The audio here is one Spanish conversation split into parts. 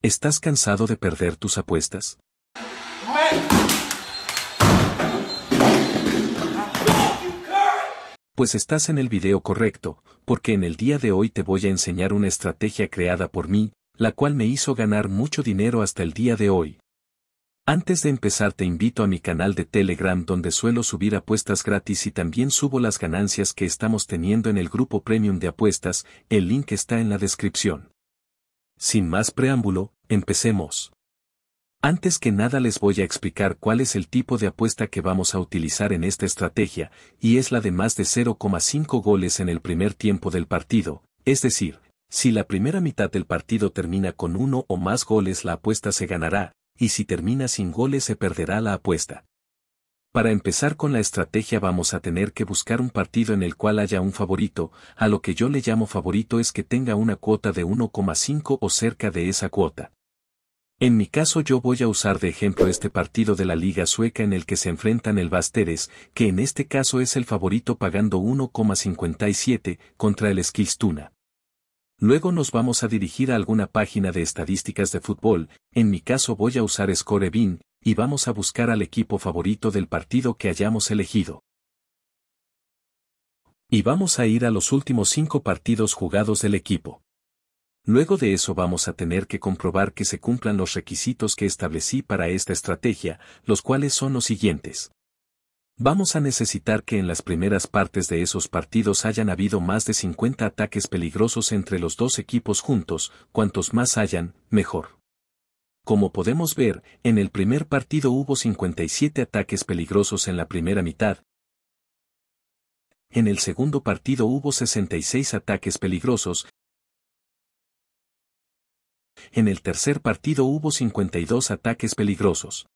¿Estás cansado de perder tus apuestas? Pues estás en el video correcto, porque en el día de hoy te voy a enseñar una estrategia creada por mí, la cual me hizo ganar mucho dinero hasta el día de hoy. Antes de empezar te invito a mi canal de Telegram donde suelo subir apuestas gratis y también subo las ganancias que estamos teniendo en el grupo premium de apuestas, el link está en la descripción. Sin más preámbulo, empecemos. Antes que nada les voy a explicar cuál es el tipo de apuesta que vamos a utilizar en esta estrategia, y es la de más de 0,5 goles en el primer tiempo del partido, es decir, si la primera mitad del partido termina con uno o más goles la apuesta se ganará, y si termina sin goles se perderá la apuesta. Para empezar con la estrategia vamos a tener que buscar un partido en el cual haya un favorito, a lo que yo le llamo favorito es que tenga una cuota de 1,5 o cerca de esa cuota. En mi caso yo voy a usar de ejemplo este partido de la Liga Sueca en el que se enfrentan el Basteres, que en este caso es el favorito pagando 1,57 contra el esquistuna Luego nos vamos a dirigir a alguna página de estadísticas de fútbol, en mi caso voy a usar Scorebin, y vamos a buscar al equipo favorito del partido que hayamos elegido. Y vamos a ir a los últimos cinco partidos jugados del equipo. Luego de eso vamos a tener que comprobar que se cumplan los requisitos que establecí para esta estrategia, los cuales son los siguientes. Vamos a necesitar que en las primeras partes de esos partidos hayan habido más de 50 ataques peligrosos entre los dos equipos juntos, cuantos más hayan, mejor. Como podemos ver, en el primer partido hubo 57 ataques peligrosos en la primera mitad. En el segundo partido hubo 66 ataques peligrosos. En el tercer partido hubo 52 ataques peligrosos.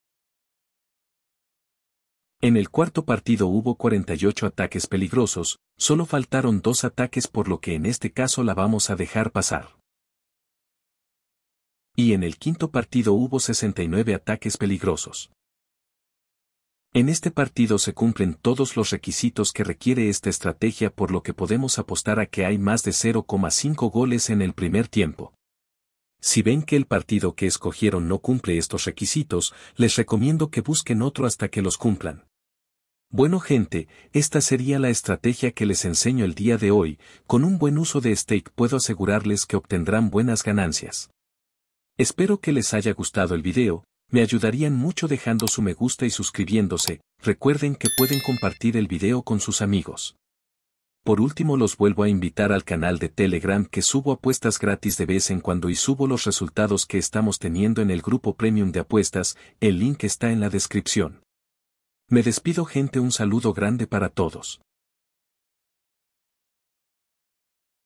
En el cuarto partido hubo 48 ataques peligrosos, solo faltaron dos ataques por lo que en este caso la vamos a dejar pasar. Y en el quinto partido hubo 69 ataques peligrosos. En este partido se cumplen todos los requisitos que requiere esta estrategia por lo que podemos apostar a que hay más de 0,5 goles en el primer tiempo. Si ven que el partido que escogieron no cumple estos requisitos, les recomiendo que busquen otro hasta que los cumplan. Bueno gente, esta sería la estrategia que les enseño el día de hoy, con un buen uso de stake puedo asegurarles que obtendrán buenas ganancias. Espero que les haya gustado el video, me ayudarían mucho dejando su me gusta y suscribiéndose, recuerden que pueden compartir el video con sus amigos. Por último los vuelvo a invitar al canal de Telegram que subo apuestas gratis de vez en cuando y subo los resultados que estamos teniendo en el grupo premium de apuestas, el link está en la descripción. Me despido gente un saludo grande para todos.